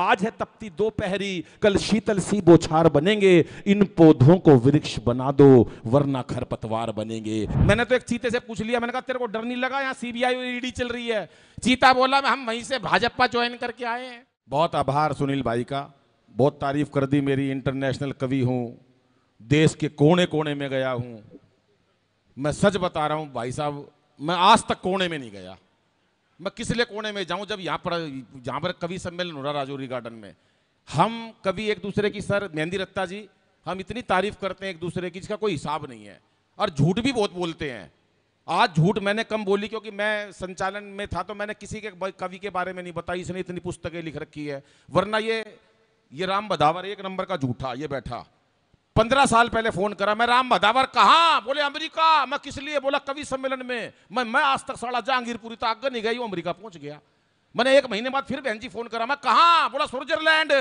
आज है तपती दोपहरी कल शीतल सी बोछार बनेंगे इन पौधों को वृक्ष बना दो वरना खरपतवार बनेंगे मैंने तो एक चीते से पूछ लिया मैंने कहा तेरे को डर नहीं लगा यहाँ सीबीआई और ईडी चल रही है चीता बोला हम वहीं से भाजपा ज्वाइन करके आए हैं बहुत आभार सुनील भाई का बहुत तारीफ कर दी मेरी इंटरनेशनल कवि हूँ देश के कोने कोने में गया हूँ मैं सच बता रहा हूँ भाई साहब मैं आज तक कोने में नहीं गया मैं किस लिए कोने में जाऊं जब यहाँ पर यहाँ पर कवि सम्मेलन हो रहा राजौरी गार्डन में हम कभी एक दूसरे की सर मेहंदी रत्ता जी हम इतनी तारीफ करते हैं एक दूसरे की इसका कोई हिसाब नहीं है और झूठ भी बहुत बोलते हैं आज झूठ मैंने कम बोली क्योंकि मैं संचालन में था तो मैंने किसी के कवि के बारे में नहीं बताई इसने इतनी पुस्तकें लिख रखी है वरना ये ये राम बधावर एक नंबर का झूठा ये बैठा पंद्रह साल पहले फ़ोन करा मैं राम भदावर कहा बोले अमेरिका मैं किस लिए बोला कवि सम्मेलन में मैं मैं आज तक साला जहांगीरपुरी तो आगे नहीं गई वो अमरीका पहुंच गया मैंने एक महीने बाद फिर बहन जी फ़ोन करा मैं कहा बोला स्विट्जरलैंड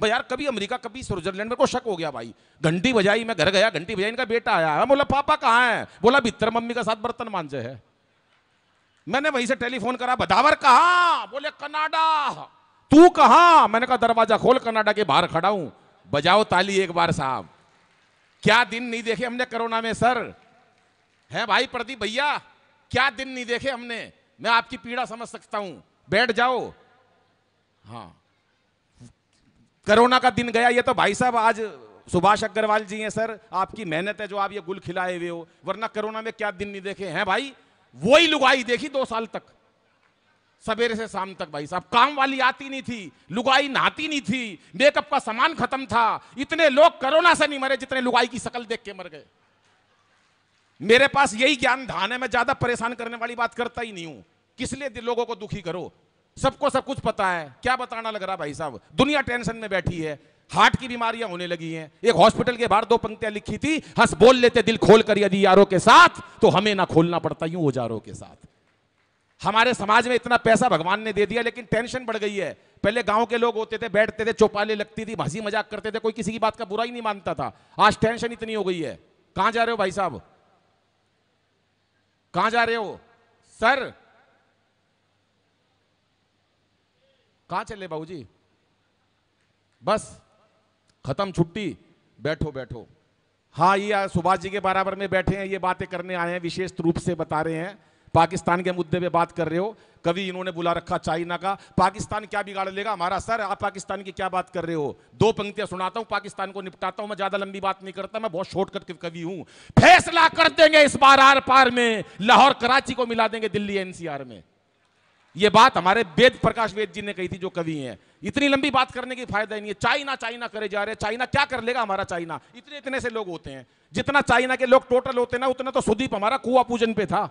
भाई यार कभी अमेरिका कभी स्विट्जरलैंड मेरे को शक हो गया भाई घंटी बजाई मैं घर गया घंटी बजाई इनका बेटा आया मैं बोला पापा कहाँ है बोला भित्र मम्मी का साथ बर्तन मांझे है मैंने वहीं से टेलीफोन करा बदावर कहा बोले कनाडा तू कहा मैंने कहा दरवाजा खोल कनाडा के बाहर खड़ा हूं बजाओ ताली एक बार साहब क्या दिन नहीं देखे हमने कोरोना में सर है भाई प्रदीप भैया क्या दिन नहीं देखे हमने मैं आपकी पीड़ा समझ सकता हूं बैठ जाओ हाँ कोरोना का दिन गया ये तो भाई साहब आज सुभाष अग्रवाल जी हैं सर आपकी मेहनत है जो आप ये गुल खिलाए हुए हो वरना कोरोना में क्या दिन नहीं देखे हैं भाई वही लुगाई देखी दो साल तक सवेरे से शाम तक भाई साहब काम वाली आती नहीं थी लुगाई नहाती नहीं थी मेकअप का सामान खत्म था इतने लोग कोरोना से नहीं मरे जितने लुगाई की शकल देख के मर गए मेरे पास यही ज्ञान धान है मैं ज्यादा परेशान करने वाली बात करता ही नहीं हूं किस लिए लोगों को दुखी करो सबको सब कुछ पता है क्या बताना लग रहा भाई साहब दुनिया टेंशन में बैठी है हार्ट की बीमारियां होने लगी हैं एक हॉस्पिटल के बाहर दो पंक्तियां लिखी थी हंस बोल लेते दिल खोल कर यदि यारों के साथ तो हमें ना खोलना पड़ता यूं हजारों के साथ हमारे समाज में इतना पैसा भगवान ने दे दिया लेकिन टेंशन बढ़ गई है पहले गांव के लोग होते थे बैठते थे चौपाले लगती थी हंसी मजाक करते थे कोई किसी की बात का बुरा ही नहीं मानता था आज टेंशन इतनी हो गई है कहां जा रहे हो भाई साहब कहां जा रहे हो सर कहां चले बाबू जी बस खत्म छुट्टी बैठो बैठो हाँ ये सुभाष जी के बराबर में बैठे हैं ये बातें करने आए हैं विशेष रूप से बता रहे हैं पाकिस्तान के मुद्दे पे बात कर रहे हो कभी इन्होंने बुला रखा चाइना का पाकिस्तान क्या बिगाड़ लेगा हमारा सर आप पाकिस्तान की क्या बात कर रहे हो दो पंक्तियां सुनाता हूं पाकिस्तान को निपटाता हूं मैं ज्यादा लंबी बात नहीं करता मैं बहुत शॉर्टकट कवि हूं फैसला कर देंगे इस बार आर पार में लाहौर कराची को मिला देंगे दिल्ली एनसीआर में ये बात हमारे वेद प्रकाश वेद जी ने कही थी जो कवि है इतनी लंबी बात करने की फायदा नहीं है चाइना चाइना करे जा रहे हैं चाइना क्या कर लेगा हमारा चाइना इतने इतने से लोग होते हैं जितना चाइना के लोग टोटल होते ना उतना तो सुदीप हमारा कुआ पूजन पे था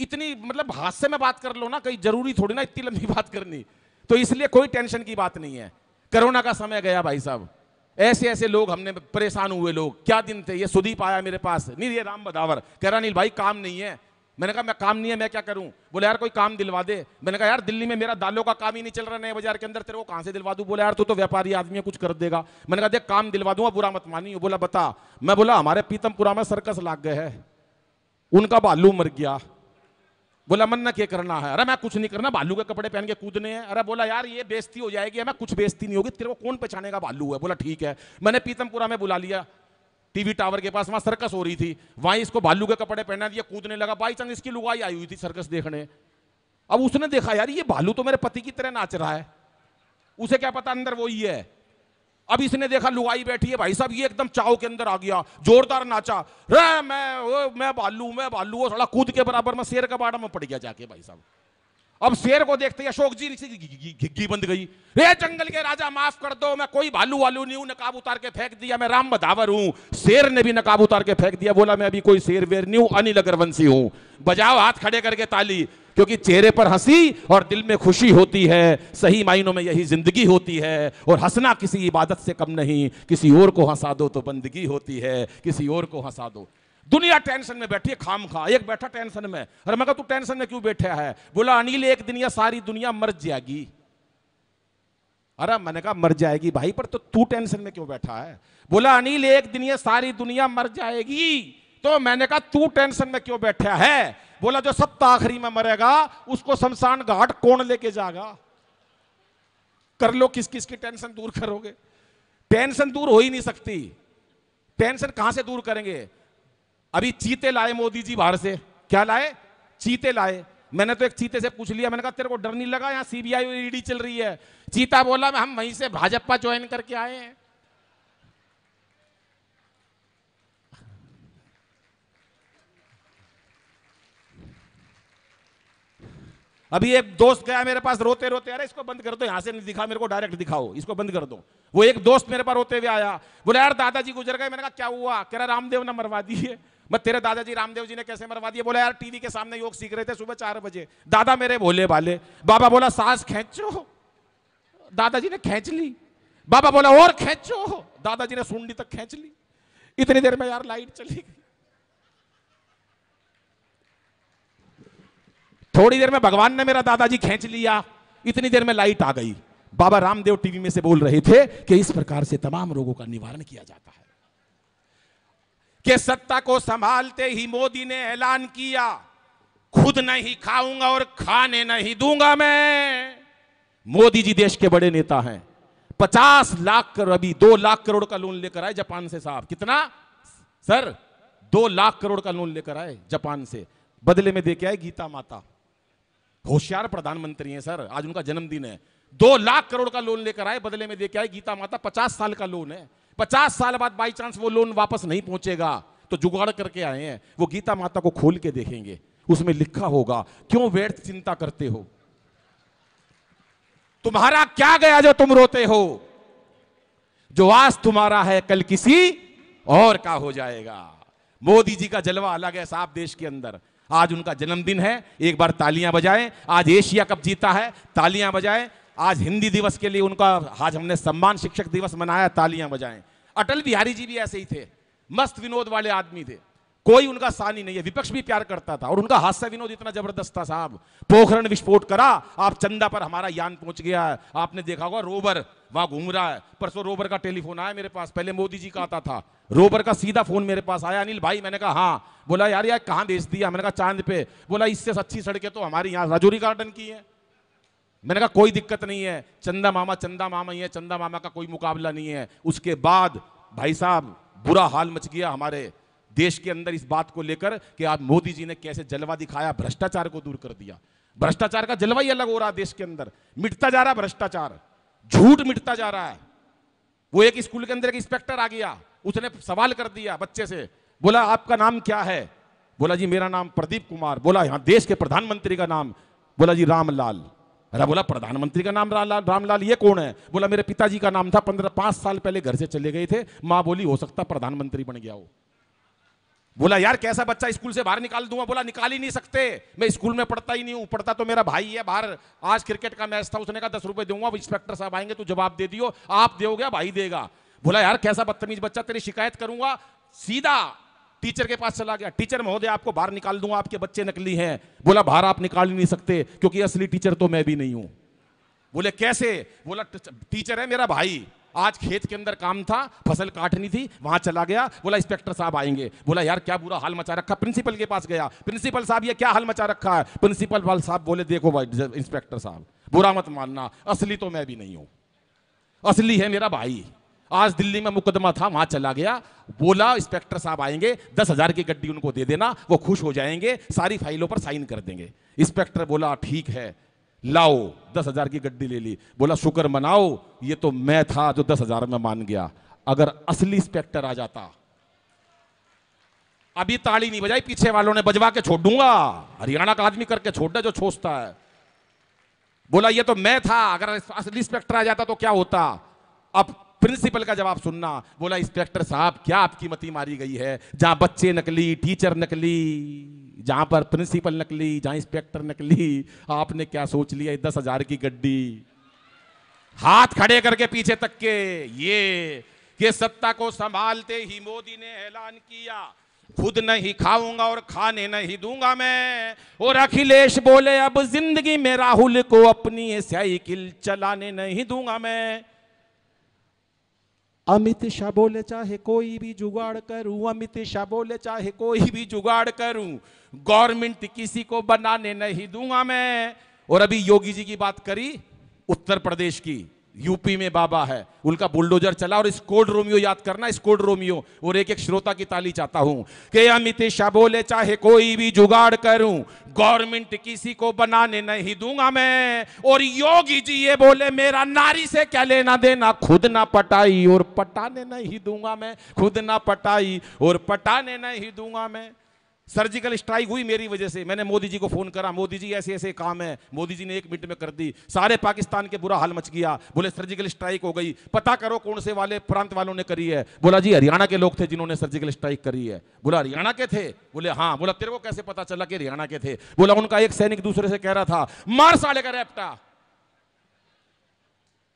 इतनी मतलब हादसे में बात कर लो ना कहीं जरूरी थोड़ी ना इतनी लंबी बात करनी तो इसलिए कोई टेंशन की बात नहीं है कोरोना का समय गया भाई साहब ऐसे ऐसे लोग हमने परेशान हुए लोग क्या दिन थे ये सुदीप आया मेरे पास नहीं ये राम बदावर कह रहा नील भाई काम नहीं है मैंने कहा मैं काम नहीं है मैं क्या करूं बोले यार कोई काम दिलवा दे मैंने कहा यार दिल्ली में मेरा दालों का काम ही नहीं चल रहा नए बाजार के अंदर तेरे को कहां से दिलवा दूं बोले यार तू तो व्यापारी आदमी है कुछ कर देगा मैंने कहा देख काम दिलवा दूंगा बुरा मत मानी बोला बता मैं बोला हमारे पीतमपुरा में सर्कस लाग गए है उनका बालू मर गया बोला मन्ना क्या करना है अरे मैं कुछ नहीं करना बालू के कपड़े पहन के कूदने हैं अरे बोला यार ये बेस्ती हो जाएगी मैं कुछ बेस्ती नहीं होगी तेरे को कौन पहचानेगा बालू है बोला ठीक है मैंने पीतमपुरा में बुला लिया टीवी टावर के पास वहां सर्कस हो रही थी वहीं इसको भालू के कपड़े पहना दिया कूदने लगा बाई चांस इसकी लुगाई आई हुई थी सर्कस देखने अब उसने देखा यार ये भालू तो मेरे पति की तरह नाच रहा है उसे क्या पता अंदर वो ही है अब इसने देखा लुगाई बैठी है भाई साहब ये एकदम चाव के अंदर आ गया जोरदार नाचा रे मैं मैं भालू मैं भालू वो सड़ा कूद के बराबर में शेर का बाड़ा में पड़ गया जाके भाई साहब अब शेर को देखते अशोक जी घिग्गी बंद गई रे जंगल के राजा माफ कर दो मैं कोई भालू वालू नहीं हूं नकाब उतार के फेंक दिया मैं राम बधावर हूं शेर ने भी नकाब उतार के फेंक दिया बोला मैं अभी कोई शेर वेर नहीं हूं अनिल अग्रवंशी हूं बजाओ हाथ खड़े करके ताली क्योंकि चेहरे पर हंसी और दिल में खुशी होती है सही मायनों में यही जिंदगी होती है और हंसना किसी इबादत से कम नहीं किसी और को हंसा दो तो बंदगी होती है किसी और को हंसा दो दुनिया टेंशन में बैठी है खाम खा एक बैठा टेंशन में अरे मैं तू टेंशन में क्यों बैठा है बोला अनिल एक दिन यह सारी दुनिया मर जाएगी अरे मैंने कहा मर जाएगी भाई पर तो तू टेंशन में क्यों बैठा है बोला अनिल एक दिन ये सारी दुनिया मर जाएगी तो मैंने कहा तू टेंशन में क्यों बैठा है बोला जो सप्ताह आखिरी में मरेगा उसको शमशान घाट कौन लेके जाएगा कर लो किस किस की टेंशन दूर करोगे टेंशन दूर हो ही नहीं सकती टेंशन कहां से दूर करेंगे अभी चीते लाए मोदी जी बाहर से क्या लाए चीते लाए मैंने तो एक चीते से पूछ लिया मैंने कहा तेरे को डर नहीं लगा यहाँ सीबीआई और ईडी e चल रही है चीता बोला हम वहीं से भाजपा ज्वाइन करके आए हैं अभी एक दोस्त गया मेरे पास रोते रोते अरे इसको बंद कर दो यहां से नहीं दिखा मेरे को डायरेक्ट दिखाओ इसको बंद कर दो वो एक दोस्त मेरे पास रोते हुए आया बोले यार दादाजी गुजर गए मैंने कहा क्या हुआ कह रहा रामदेव ने मरवा दिए मैं तेरे दादाजी रामदेव जी ने कैसे मरवा दिया बोला यार टीवी के सामने योग सीख रहे थे सुबह चार बजे दादा मेरे भोले भाले बाबा बोला सांस खेचो दादाजी ने खेच ली बाबा बोला और खेचो दादाजी ने सुंडी तक खेच ली इतनी देर में यार लाइट चली गई थोड़ी देर में भगवान ने मेरा दादाजी खेच लिया इतनी देर में लाइट आ गई बाबा रामदेव टीवी में से बोल रहे थे कि इस प्रकार से तमाम रोगों का निवारण किया जाता है कि सत्ता को संभालते ही मोदी ने ऐलान किया खुद नहीं खाऊंगा और खाने नहीं दूंगा मैं मोदी जी देश के बड़े नेता हैं पचास लाख करोड़ अभी दो लाख करोड़ का लोन लेकर आए जापान से साहब कितना सर दो लाख करोड़ का लोन लेकर आए जापान से बदले में देके आए गीता माता होशियार प्रधानमंत्री हैं सर आज उनका जन्मदिन है दो लाख करोड़ का लोन लेकर आए बदले में देके आए गीता माता पचास साल का लोन है पचास साल बाद बाई चांस वो लोन वापस नहीं पहुंचेगा तो जुगाड़ करके आए हैं वो गीता माता को खोल के देखेंगे उसमें लिखा होगा क्यों व्यर्थ चिंता करते हो तुम्हारा क्या गया जो तुम रोते हो जो आज तुम्हारा है कल किसी और का हो जाएगा मोदी जी का जलवा अलग है साफ देश के अंदर आज उनका जन्मदिन है एक बार तालियां बजाएं आज एशिया कप जीता है तालियां बजाएं आज हिंदी दिवस के लिए उनका आज हमने सम्मान शिक्षक दिवस मनाया तालियां बजाएं अटल बिहारी जी भी ऐसे ही थे मस्त विनोद वाले आदमी थे कोई उनका सानी नहीं है विपक्ष भी प्यार करता था और उनका हादसा विनोद इतना जबरदस्त था साहब पोखरण विस्फोट करा आप चंदा पर हमारा यान पहुंच गया है आपने देखा होगा रोबर वहां घूम रहा है परसों रोबर का टेलीफोन आया मेरे पास पहले मोदी जी का आता था रोबर का सीधा फोन मेरे पास आया अनिल भाई मैंने कहा हाँ बोला यार यार कहाँ भेज दिया मैंने कहा चांद पे बोला इससे अच्छी सड़कें तो हमारी यहाँ राजौरी गार्डन की है मैंने कहा कोई दिक्कत नहीं है चंदा मामा चंदा मामा ही है चंदा मामा का कोई मुकाबला नहीं है उसके बाद भाई साहब बुरा हाल मच गया हमारे देश के अंदर इस बात को लेकर कि आप मोदी जी ने कैसे जलवा दिखाया भ्रष्टाचार को दूर कर दिया भ्रष्टाचार का जलवा ही अलग हो रहा देश के अंदर मिटता जा रहा भ्रष्टाचार झूठ मिटता जा रहा है वो एक स्कूल के अंदर एक इंस्पेक्टर आ गया उसने सवाल कर दिया बच्चे से बोला आपका नाम क्या है बोला जी मेरा नाम प्रदीप कुमार बोला यहां देश के प्रधानमंत्री का नाम बोला जी रामलाल अरे बोला प्रधानमंत्री का नाम रामलाल रामलाल ये कौन है बोला मेरे पिताजी का नाम था पंद्रह पांच साल पहले घर से चले गए थे माँ बोली हो सकता प्रधानमंत्री बन गया हो बोला यार कैसा बच्चा स्कूल से बाहर निकाल दूंगा बोला निकाल ही नहीं सकते मैं स्कूल में पढ़ता ही नहीं हूं पढ़ता तो मेरा भाई है बाहर आज क्रिकेट का मैच था उसने कहा दस रुपए दूंगा इंस्पेक्टर साहब आएंगे तो जवाब दे दियो आप दोगे भाई देगा बोला यार कैसा बदतमीज बच्चा तेरी शिकायत करूंगा सीधा टीचर के पास चला गया टीचर महोदय आपको बाहर निकाल दूंगा आपके बच्चे नकली हैं बोला बाहर आप निकाल ही नहीं सकते क्योंकि असली टीचर तो मैं भी नहीं हूं बोले कैसे बोला टीचर है मेरा भाई आज खेत के अंदर काम था फसल काटनी थी वहां चला गया बोला इंस्पेक्टर साहब आएंगे बोला यार क्या बुरा हाल मचा रखा प्रिंसिपल के पास गया प्रिंसिपल साहब ये क्या हाल मचा रखा है प्रिंसिपल साहब बोले देखो भाई इंस्पेक्टर साहब बुरा मत मानना असली तो मैं भी नहीं हूं असली है मेरा भाई आज दिल्ली में मुकदमा था वहां चला गया बोला इंस्पेक्टर साहब आएंगे दस हजार की गड्डी उनको दे देना वो खुश हो जाएंगे सारी फाइलों पर साइन कर देंगे इंस्पेक्टर बोला ठीक है लाओ दस हजार की गड्डी ले ली बोला शुक्र मनाओ ये तो मैं था जो दस हजार में मान गया अगर असली इंस्पेक्टर आ जाता अभी ताली नहीं बजाई पीछे वालों ने बजवा के छोड़ दूंगा हरियाणा का आदमी करके छोड़ दे जो छोसता है बोला ये तो मैं था अगर असली इंस्पेक्टर आ जाता तो क्या होता अब प्रिंसिपल का जवाब सुनना बोला इंस्पेक्टर साहब क्या आपकी मती मारी गई है जहां बच्चे नकली टीचर नकली जहां पर प्रिंसिपल नकली जहां इंस्पेक्टर नकली आपने क्या सोच लिया दस हजार की गड्डी हाथ खड़े करके पीछे तक के ये के सत्ता को संभालते ही मोदी ने ऐलान किया खुद नहीं खाऊंगा और खाने नहीं दूंगा मैं और अखिलेश बोले अब जिंदगी में राहुल को अपनी साइकिल किल चलाने नहीं दूंगा मैं अमित शाह बोले चाहे कोई भी जुगाड़ करूं अमित शाह बोले चाहे कोई भी जुगाड़ करूं गवर्नमेंट किसी को बनाने नहीं दूंगा मैं और अभी योगी जी की बात करी उत्तर प्रदेश की यूपी में बाबा है उनका बुलडोजर चला और इस कोड रोमियो याद करना इस कोड रोमियो और एक एक श्रोता की ताली चाहता हूं के अमित शाह बोले चाहे कोई भी जुगाड़ करूं गवर्नमेंट किसी को बनाने नहीं दूंगा मैं और योगी जी ये बोले मेरा नारी से क्या लेना देना खुद ना पटाई और पटाने नहीं दूंगा मैं खुद ना पटाई और पटाने नहीं दूंगा मैं सर्जिकल स्ट्राइक हुई मेरी वजह से मैंने मोदी जी को फ़ोन करा मोदी जी ऐसे ऐसे काम है मोदी जी ने एक मिनट में कर दी सारे पाकिस्तान के बुरा हाल मच गया बोले सर्जिकल स्ट्राइक हो गई पता करो कौन से वाले प्रांत वालों ने करी है बोला जी हरियाणा के लोग थे जिन्होंने सर्जिकल स्ट्राइक करी है बोला हरियाणा के थे बोले हाँ बोला तेरे को कैसे पता चला कि हरियाणा के थे बोला उनका एक सैनिक दूसरे से कह रहा था मार साले का रेपटा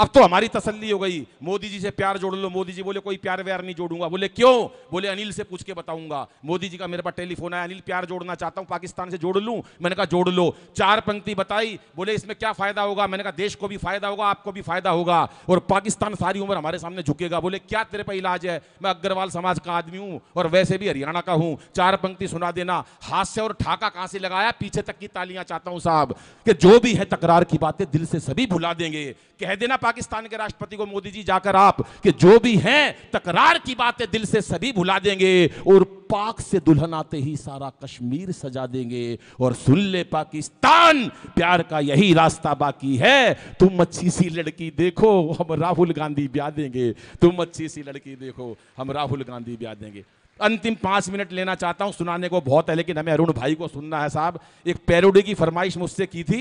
अब तो हमारी तसल्ली हो गई मोदी जी से प्यार जोड़ लो मोदी जी बोले कोई प्यार व्यार नहीं जोड़ूंगा बोले क्यों बोले अनिल से पूछ के बताऊंगा मोदी जी का मेरे पास टेलीफोन आया अनिल प्यार जोड़ना चाहता हूं पाकिस्तान से जोड़ लूं मैंने कहा जोड़ लो चार पंक्ति बताई बोले इसमें क्या फायदा होगा मैंने कहा देश को भी फायदा होगा आपको भी फायदा होगा और पाकिस्तान सारी उम्र हमारे सामने झुकेगा बोले क्या तेरे पर इलाज है मैं अग्रवाल समाज का आदमी हूं और वैसे भी हरियाणा का हूं चार पंक्ति सुना देना हाथ से और ठाका कहां से लगाया पीछे तक की तालियां चाहता हूं साहब कि जो भी है तकरार की बातें दिल से सभी भुला देंगे कह देना पाकिस्तान के राष्ट्रपति को मोदी जी जाकर आप कि जो भी हैं तकरार की बातें दिल से सभी भुला देंगे और पाक से दुल्हन आते ही सारा कश्मीर सजा देंगे और सुन ले पाकिस्तान प्यार का यही रास्ता बाकी है तुम अच्छी सी लड़की देखो हम राहुल गांधी ब्याह देंगे तुम अच्छी सी लड़की देखो हम राहुल गांधी ब्याह देंगे अंतिम पांच मिनट लेना चाहता हूं सुनाने को बहुत है लेकिन हमें अरुण भाई को सुनना है साहब एक पैरोडी की फरमाइश मुझसे की थी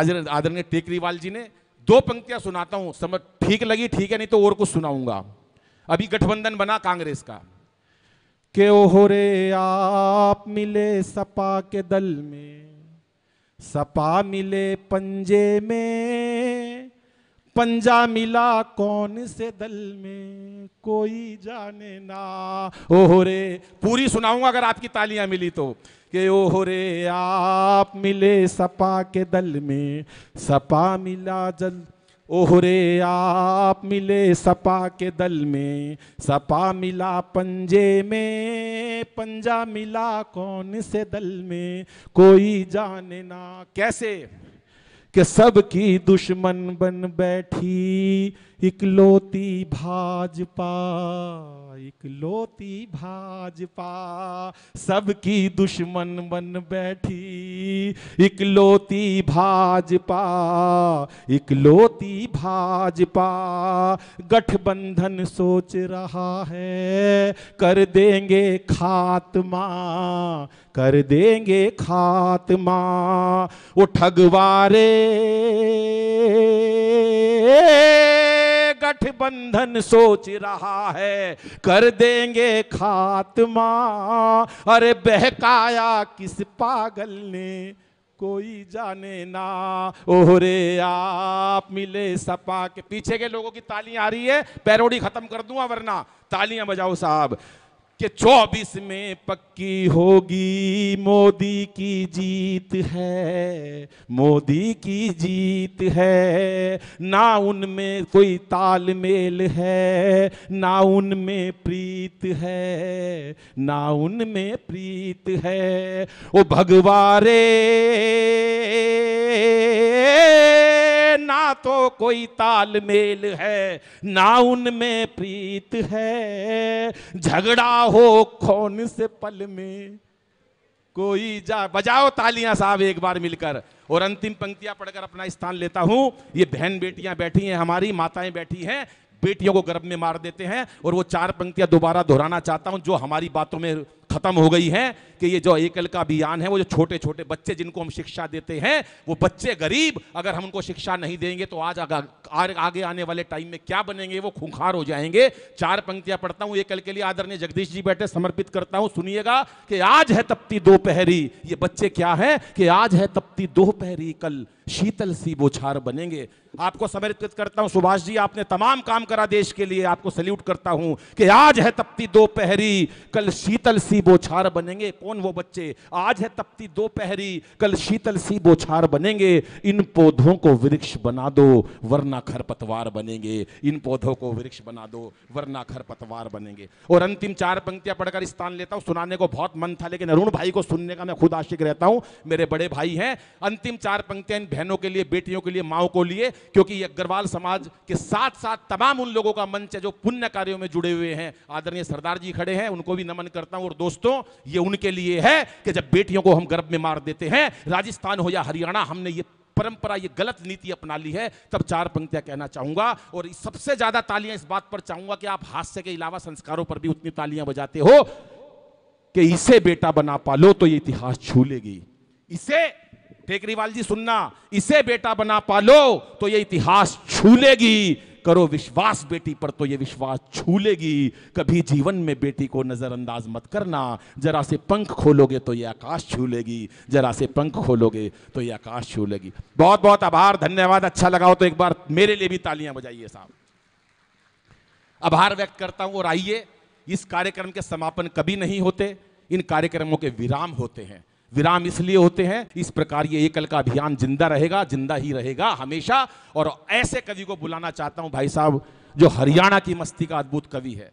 आदरणीय टेकरीवाल जी ने दो पंक्तियां सुनाता हूं समझ ठीक लगी ठीक है नहीं तो और कुछ सुनाऊंगा अभी गठबंधन बना कांग्रेस का के ओहो रे आप मिले सपा के दल में सपा मिले पंजे में पंजा मिला कौन से दल में कोई जाने ना ओहो रे पूरी सुनाऊंगा अगर आपकी तालियां मिली तो के ओहो रे आप मिले सपा के दल में सपा मिला जल ओहरे आप मिले सपा के दल में सपा मिला पंजे में पंजा मिला कौन से दल में कोई जाने ना कैसे कि सबकी दुश्मन बन बैठी इकलौती भाजपा इकलौती भाजपा सबकी दुश्मन बन बैठी इकलौती भाजपा इकलौती भाजपा गठबंधन सोच रहा है कर देंगे खात्मा कर देंगे खात्मा वो ठगवारे गठबंधन सोच रहा है कर देंगे खात्मा अरे बहकाया किस पागल ने कोई जाने ना ओहरे आप मिले सपा के पीछे के लोगों की तालियां आ रही है पैरोडी खत्म कर दूं वरना तालियां बजाओ साहब कि 24 में पक्की होगी मोदी की जीत है मोदी की जीत है ना उनमें कोई तालमेल है ना उनमें प्रीत है ना उनमें प्रीत है ओ भगवारे ना तो कोई तालमेल है ना उनमें प्रीत है झगड़ा हो कौन से पल में कोई जा बजाओ तालियां साहब एक बार मिलकर और अंतिम पंक्तियां पढ़कर अपना स्थान लेता हूं ये बहन बेटियां बैठी हैं हमारी माताएं बैठी हैं बेटियों को गर्भ में मार देते हैं और वो चार पंक्तियां दोबारा दोहराना चाहता हूं जो हमारी बातों में खत्म हो गई है कि ये जो एकल का अभियान है वो जो छोटे छोटे बच्चे जिनको हम शिक्षा देते हैं वो बच्चे गरीब अगर हम उनको शिक्षा नहीं देंगे तो आज आगा, आगे आने वाले टाइम में क्या बनेंगे वो खूंखार हो जाएंगे चार पंक्तियां पढ़ता हूँ एकल के लिए आदरणीय जगदीश जी बैठे समर्पित करता हूँ सुनिएगा कि आज है तपती दोपहरी ये बच्चे क्या है कि आज है तपती दोपहरी कल शीतल सी बोछार बनेंगे आपको समर्पित करता हूं सुभाष जी आपने तमाम काम करा देश के लिए आपको सल्यूट करता हूं कि आज है तपती दोपहरी कल शीतल सी सी बोछार बनेंगे कौन वो बच्चे आज है तपती दोपहरी कल शीतल सी बोछार बनेंगे इन पौधों को वृक्ष बना दो वरना खरपतवार बनेंगे इन पौधों को वृक्ष बना दो वरना खरपतवार बनेंगे और अंतिम चार पंक्तियां पढ़कर स्थान लेता हूं सुनाने को बहुत मन था लेकिन अरुण भाई को सुनने का मैं खुद आशिक रहता हूं मेरे बड़े भाई हैं अंतिम चार पंक्तियां इन बहनों के लिए बेटियों के लिए माओ को लिए क्योंकि अग्रवाल समाज के साथ साथ तमाम उन लोगों का मंच है जो पुण्य कार्यों में जुड़े हुए हैं आदरणीय सरदार जी खड़े हैं उनको भी नमन करता हूं और दो दोस्तों ये उनके लिए है कि जब बेटियों को हम गर्भ में मार देते हैं राजस्थान हो या हरियाणा हमने ये परंपरा ये गलत नीति अपना ली है तब चार पंक्तियां कहना चाहूंगा और सबसे ज्यादा तालियां इस बात पर चाहूंगा कि आप हास्य के अलावा संस्कारों पर भी उतनी तालियां बजाते हो कि इसे बेटा बना पालो तो ये इतिहास छू लेगी इसे टेकरीवाल जी सुनना इसे बेटा बना पालो तो ये इतिहास छू लेगी करो विश्वास बेटी पर तो ये विश्वास छूलेगी कभी जीवन में बेटी को नज़रअंदाज मत करना जरा से पंख खोलोगे तो ये आकाश छूलेगी जरा से पंख खोलोगे तो ये आकाश छूलेगी बहुत बहुत आभार धन्यवाद अच्छा लगाओ तो एक बार मेरे लिए भी तालियां बजाइए साहब आभार व्यक्त करता हूं और आइए इस कार्यक्रम के समापन कभी नहीं होते इन कार्यक्रमों के विराम होते हैं विराम इसलिए होते हैं इस प्रकार ये एकल का अभियान जिंदा रहेगा जिंदा ही रहेगा हमेशा और ऐसे कवि को बुलाना चाहता हूं भाई साहब जो हरियाणा की मस्ती का अद्भुत कवि है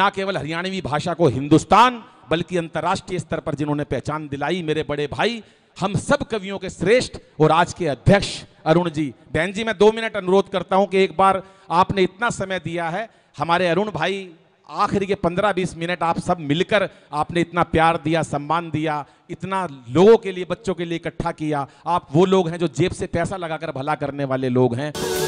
ना केवल हरियाणवी भाषा को हिंदुस्तान बल्कि अंतर्राष्ट्रीय स्तर पर जिन्होंने पहचान दिलाई मेरे बड़े भाई हम सब कवियों के श्रेष्ठ और आज के अध्यक्ष अरुण जी बहन जी मैं दो मिनट अनुरोध करता हूं कि एक बार आपने इतना समय दिया है हमारे अरुण भाई आखिरी के पंद्रह बीस मिनट आप सब मिलकर आपने इतना प्यार दिया सम्मान दिया इतना लोगों के लिए बच्चों के लिए इकट्ठा किया आप वो लोग हैं जो जेब से पैसा लगाकर भला करने वाले लोग हैं